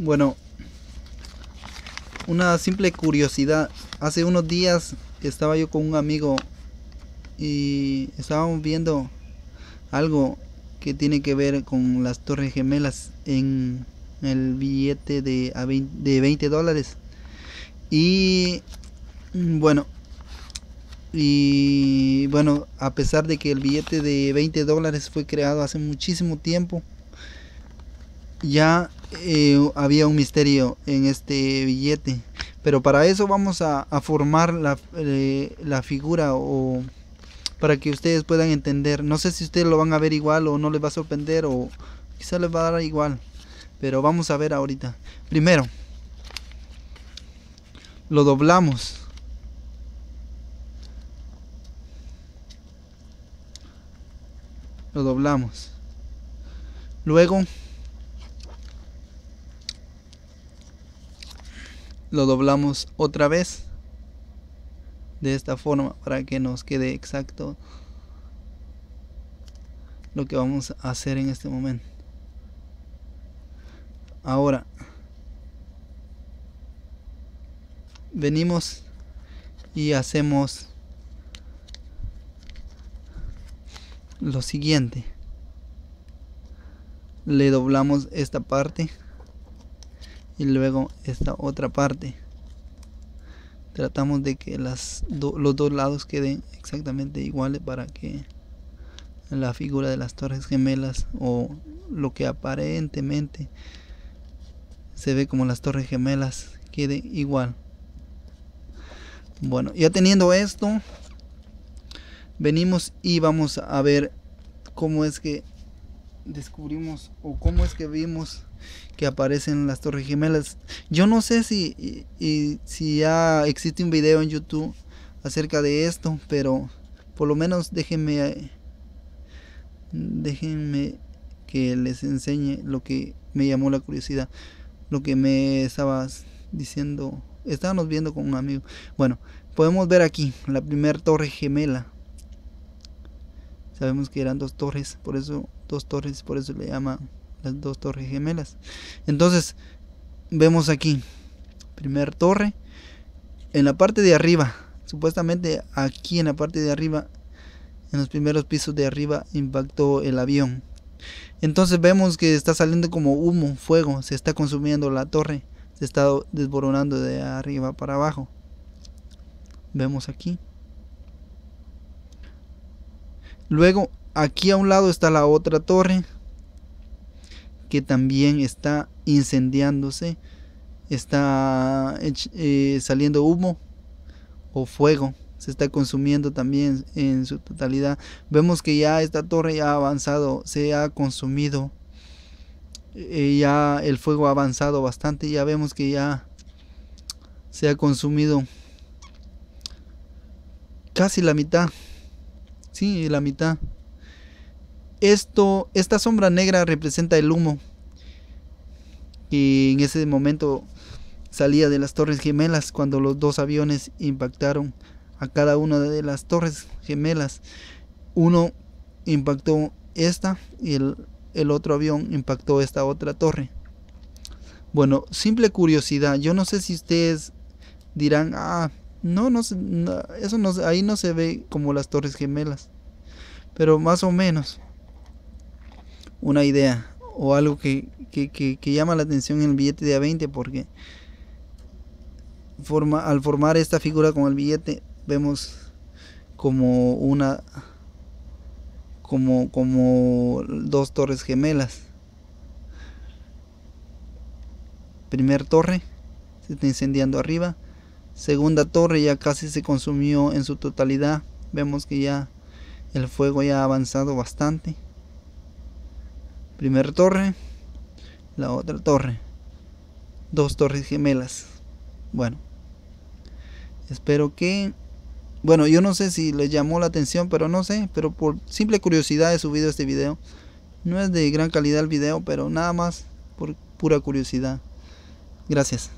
Bueno, una simple curiosidad. Hace unos días estaba yo con un amigo y estábamos viendo algo que tiene que ver con las torres gemelas en el billete de, 20, 20 dólares. Y mm, bueno, y bueno, a pesar de que el billete de 20 dólares fue creado hace muchísimo tiempo, ya eh, había un misterio en este billete. Pero para eso vamos a, formar la, eh, la, figura o para que ustedes puedan entender. No sé si ustedes lo van a ver igual o no les va a sorprender o quizá les va a dar igual. Pero vamos a ver ahorita. Primero, lo doblamos. Lo doblamos. Luego lo doblamos otra vez de esta forma para que nos quede exacto lo que vamos a hacer en este momento ahora venimos y hacemos lo siguiente le doblamos esta parte y luego esta otra parte tratamos de que las los dos lados queden exactamente iguales para que la figura de las torres gemelas o lo que aparentemente se ve como las torres gemelas quede igual bueno ya teniendo esto venimos y vamos a ver cómo es que descubrimos o cómo es que vimos que aparecen las torres gemelas. Yo no sé si, y, si ya existe un video en YouTube acerca de esto, pero por lo menos déjenme, déjenme que les enseñe lo que me llamó la curiosidad, lo que me estabas diciendo, estábamos viendo con un amigo. Bueno, podemos ver aquí la primera torre gemela Sabemos que eran dos torres, por eso dos torres, por eso le llaman las dos torres gemelas. Entonces, vemos aquí, primer torre, en la parte de arriba, supuestamente aquí en la parte de arriba, en los primeros pisos de arriba, impactó el avión. Entonces vemos que está saliendo como humo, fuego, se está consumiendo la torre, se está desboronando de arriba para abajo. Vemos aquí. Luego, aquí a un lado está la otra torre que también está incendiándose, está eh, saliendo humo o fuego, se está consumiendo también en su totalidad. Vemos que ya esta torre ya ha avanzado, se ha consumido, eh, ya el fuego ha avanzado bastante, ya vemos que ya se ha consumido casi la mitad Sí, la mitad. Esto, esta sombra negra representa el humo y en ese momento salía de las Torres Gemelas cuando los dos aviones impactaron a cada una de las Torres Gemelas. Uno impactó esta y el, el otro avión impactó esta otra torre. Bueno, simple curiosidad. Yo no sé si ustedes dirán, ah, no, no, eso no, ahí no se ve como las Torres Gemelas. Pero más o menos una idea o algo que, llama la atención en el billete de A20 porque forma, al formar esta figura con el billete vemos como una como, como dos torres gemelas. Primer torre, se está incendiando arriba segunda torre ya casi se consumió en su totalidad. Vemos que ya el fuego ya ha avanzado bastante. Primera torre, la otra torre. Dos torres gemelas. Bueno, espero que... Bueno, yo no sé si les llamó la atención, pero no sé, pero por simple curiosidad he subido este video. No es de gran calidad el video, pero nada más por pura curiosidad. Gracias.